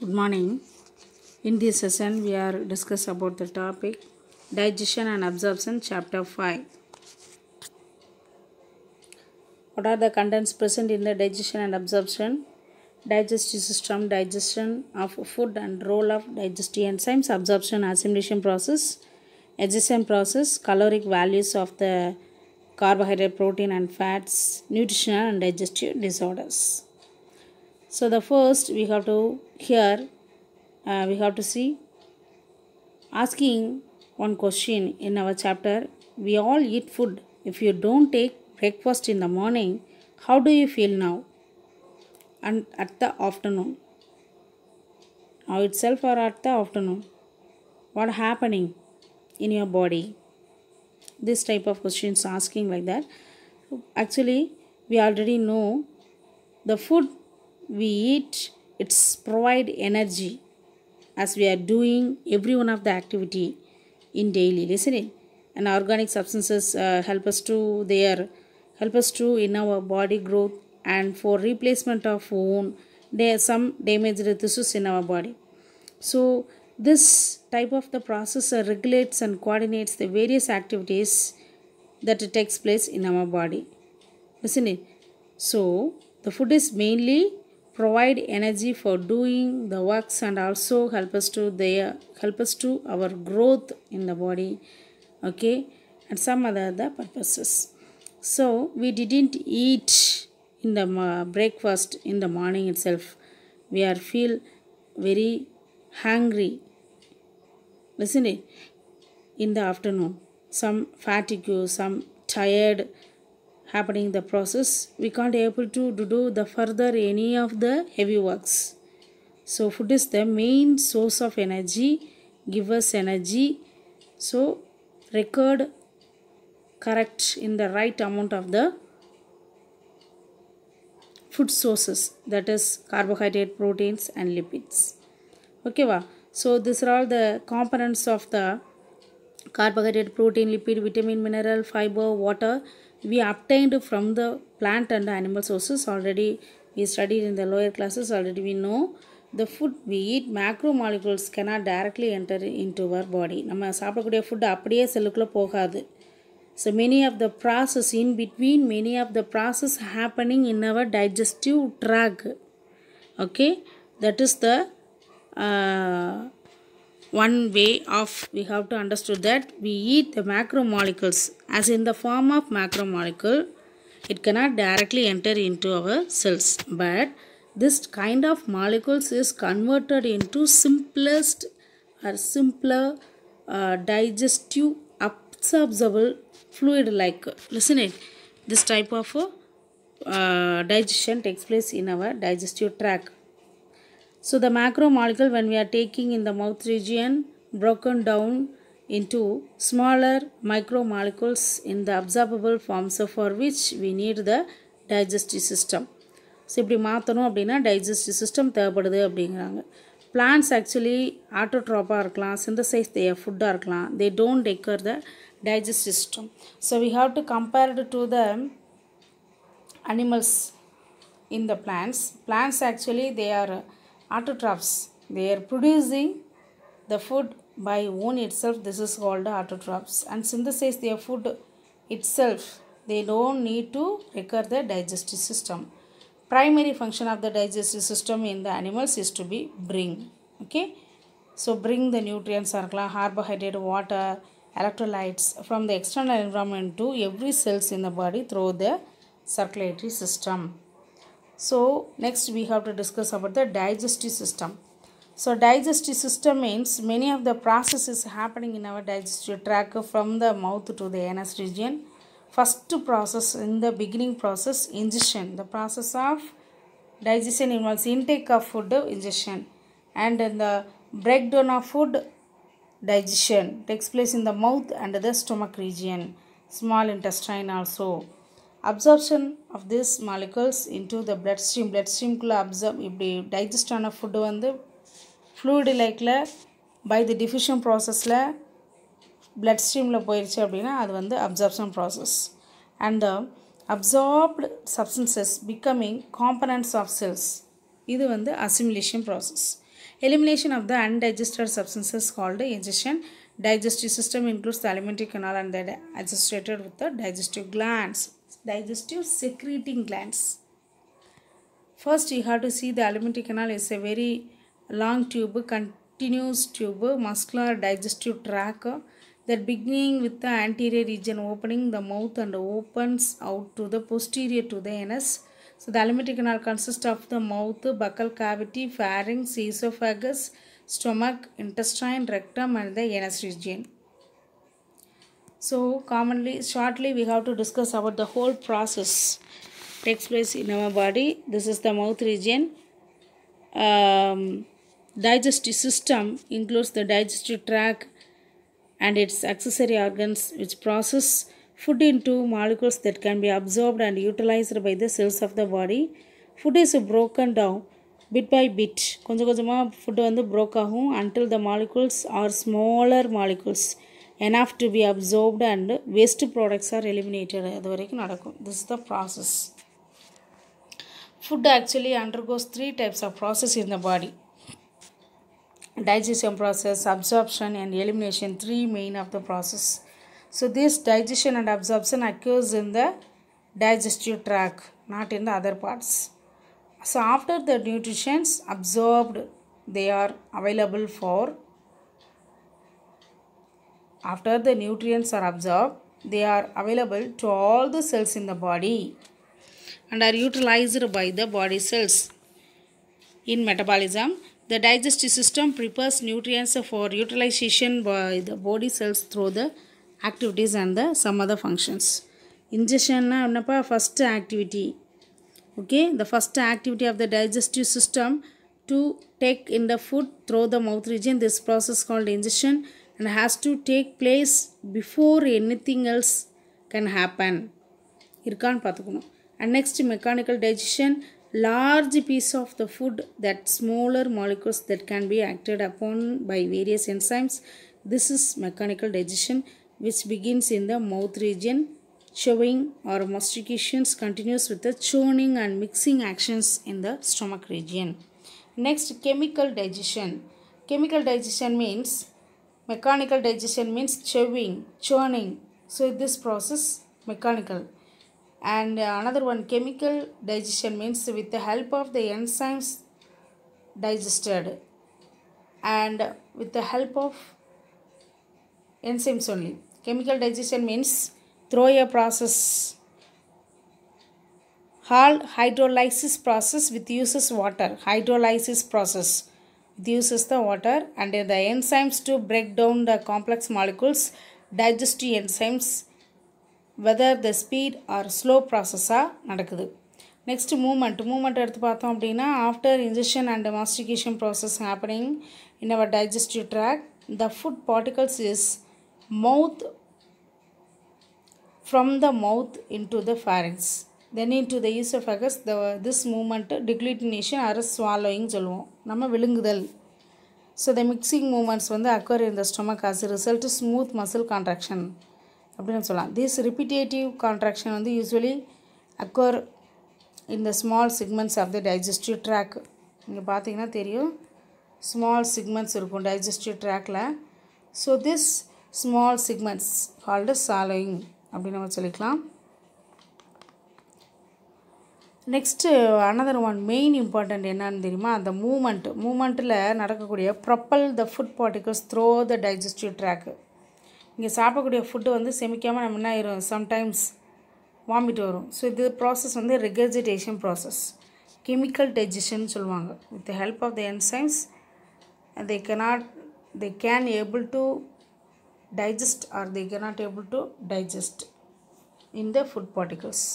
good morning in this session we are discuss about the topic digestion and absorption chapter 5 what are the contents present in the digestion and absorption digestive system digestion of food and role of digestive enzymes absorption assimilation process digestion process caloric values of the carbohydrate protein and fats nutritional and digestive disorders so the first we have to here uh, we have to see asking one question in our chapter we all eat food if you don't take breakfast in the morning how do you feel now and at the afternoon now itself or at the afternoon what happening in your body this type of questions asking like that actually we already know the food we eat, it's provide energy as we are doing every one of the activity in daily listening. And organic substances uh, help us to their help us to in our body growth and for replacement of wound there are some damaged tissues in our body. So this type of the processor regulates and coordinates the various activities that takes place in our body isn't it so the food is mainly provide energy for doing the works and also help us to their help us to our growth in the body okay and some other the purposes so we didn't eat in the breakfast in the morning itself we are feel very hungry Listen, it in the afternoon some fatigue some tired happening the process we can't able to do the further any of the heavy works so food is the main source of energy give us energy so record correct in the right amount of the food sources that is carbohydrate proteins and lipids okay wow. so these are all the components of the carbohydrate protein lipid vitamin mineral fiber water we obtained from the plant and animal sources already we studied in the lower classes already we know the food we eat macromolecules cannot directly enter into our body நம்ம சாப்பிடக்கூடிய food அப்படியே செல்லுக்குள்ளே போகாது so many of the process in between many of the process happening in our digestive tract okay that is the uh, one way of we have to understood that we eat the macromolecules as in the form of macromolecule it cannot directly enter into our cells but this kind of molecules is converted into simplest or simpler uh, digestive absorbable fluid like listen it this type of uh, digestion takes place in our digestive tract so the macromolecule when we are taking in the mouth region broken down into smaller micromolecules in the absorbable form so for which we need the digestive system. So இப்படி மாற்றணும் அப்படின்னா digestive system தேவைப்படுது அப்படிங்கிறாங்க plants actually ஆட்டோட்ராப்பாக they synthesize they class. They don't டேக்கர் the digestive system. So we have to compare it to the animals in the plants. Plants actually they are autotrophs they are producing the food by own itself this is called autotrophs and synthesize their food itself they don't need to recur the digestive system primary function of the digestive system in the animals is to be bring okay so bring the nutrients or carbohydrate water electrolytes from the external environment to every cells in the body through the circulatory system so next we have to discuss about the digestive system. So digestive system means many of the processes happening in our digestive tract from the mouth to the anus region. First process in the beginning process ingestion. The process of digestion involves intake of food ingestion and in the breakdown of food digestion takes place in the mouth and the stomach region small intestine also absorption of this molecules into the blood stream blood ஸ்ட்ரீம்குள்ளே absorb இப்படி digest ஆன food வந்து fluid லைக்கில் by the diffusion ப்ராசஸில் blood ஸ்ட்ரீமில் போயிடுச்சு அப்படின்னா அது வந்து absorption process and the absorbed substances becoming components of cells இது வந்து assimilation process elimination of the undigested substances called egestion digestive system includes the alimentary canal and that associated with the digestive glands digestive secreting glands. First, you have to see the alimentary canal is a very long tube, continuous tube, muscular digestive tract that beginning with the anterior region opening the mouth and opens out to the posterior to the anus. So, the alimentary canal consists of the mouth, buccal cavity, pharynx, esophagus, stomach, intestine, rectum and the anus region. So commonly, shortly we have to discuss about the whole process takes place in our body. This is the mouth region. Um, digestive system includes the digestive tract and its accessory organs which process food into molecules that can be absorbed and utilized by the cells of the body. Food is broken down bit. by bit. கொஞ்சம் food food the broke ஆகும் until the molecules are smaller enough to be absorbed and waste products are eliminated this is the process food actually undergoes three types of process in the body digestion process absorption and elimination three main of the process so this digestion and absorption occurs in the digestive tract not in the other parts so after the nutrients absorbed they are available for after the nutrients are absorbed, they are available to all the cells in the body and are utilized by the body cells. In metabolism, the digestive system prepares nutrients for utilization by the body cells through the activities and the some other functions. Ingestionனா napa first activity. Okay, the first activity of the digestive system to take in the food through the mouth region. This process called ingestion and has to take place before anything else can happen இருக்கான்னு பார்த்துக்கணும் And next, mechanical digestion. large piece of the food that smaller molecules that can be acted upon by various enzymes. This is mechanical digestion which begins in the mouth region. Chewing or mastication continues with the churning and mixing actions in the stomach region. Next, chemical digestion. Chemical digestion means Mechanical digestion means chewing, churning. So this process mechanical. And another one chemical digestion means with the help of the enzymes digested and with the help of enzymes only. Chemical digestion means through a process. Hall hydrolysis process with uses water. Hydrolysis process this the water and the enzymes to break down the complex molecules digestive enzymes whether the speed or slow process நடக்குது next movement movement எடுத்து பார்த்தோம் அப்படினா after ingestion and mastication process happening in our digestive tract the food particles is mouth from the mouth into the pharynx then to the use of occurs the this movement deglutition or as swallowing சொல்லுவோம் நம்ம விழுங்குதல் so the mixing movements வந்து occur இந்த stomach as result smooth muscle contraction அப்படின்னு சொல்லலாம் this repetitive contraction வந்து usually occur இந்த small segments of the digestive tract இங்கே பார்த்தீங்கன்னா தெரியும் ஸ்மால் சிக்மெண்ட்ஸ் இருக்கும் டைஜஸ்டிவ் ட்ராக்கில் so this small segments called swallowing அப்படின்னு நம்ம சொல்லிக்கலாம் next another one main important என்னன்னு தெரியுமா அந்த மூமெண்ட் மூமெண்ட்டில் நடக்கக்கூடிய propel the food particles through the digestive tract இங்கே சாப்பிடக்கூடிய ஃபுட்டு வந்து செமிக்காமல் நம்ம என்ன ஆயிரும் சம்டைம்ஸ் வாமிட் வரும் ஸோ இது ப்ராசஸ் வந்து ரெகர்ஜிடேஷன் ப்ராசஸ் கெமிக்கல் டைஜஷன் சொல்லுவாங்க with the help of the enzymes they cannot they can able to digest or they cannot able to digest in the food particles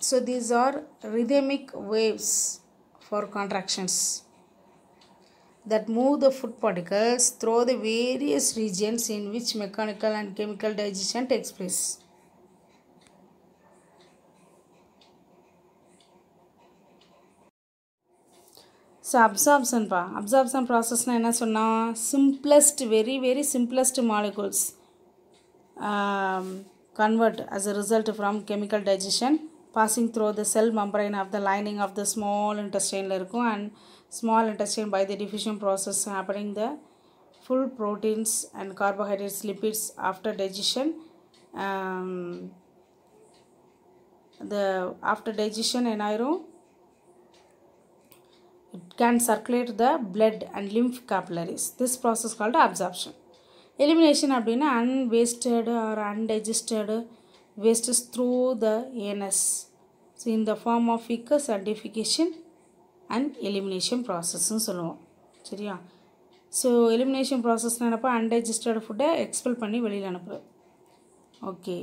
So these are rhythmic waves for contractions that move the food particles through the various regions in which mechanical and chemical digestion takes place. So அப்சார்ப்ஷன்ப்பா process ப்ராசஸ்னால் என்ன simplest, very very simplest molecules. Um, convert as a result from chemical digestion passing through the cell membrane of the lining of the small intestine and small intestine by the diffusion process happening the full proteins and carbohydrates lipids after digestion um, the after digestion iron, it can circulate the blood and lymph capillaries this process called absorption elimination of the unwasted or undigested. wastes through the anus so in the form of fecal certification and elimination ப்ராசஸ்ன்னு சொல்லுவோம் சரியா so elimination process நினப்பா undigested ஃபுட்டை expel பண்ணி வெளியில் அனுப்புகிறது okay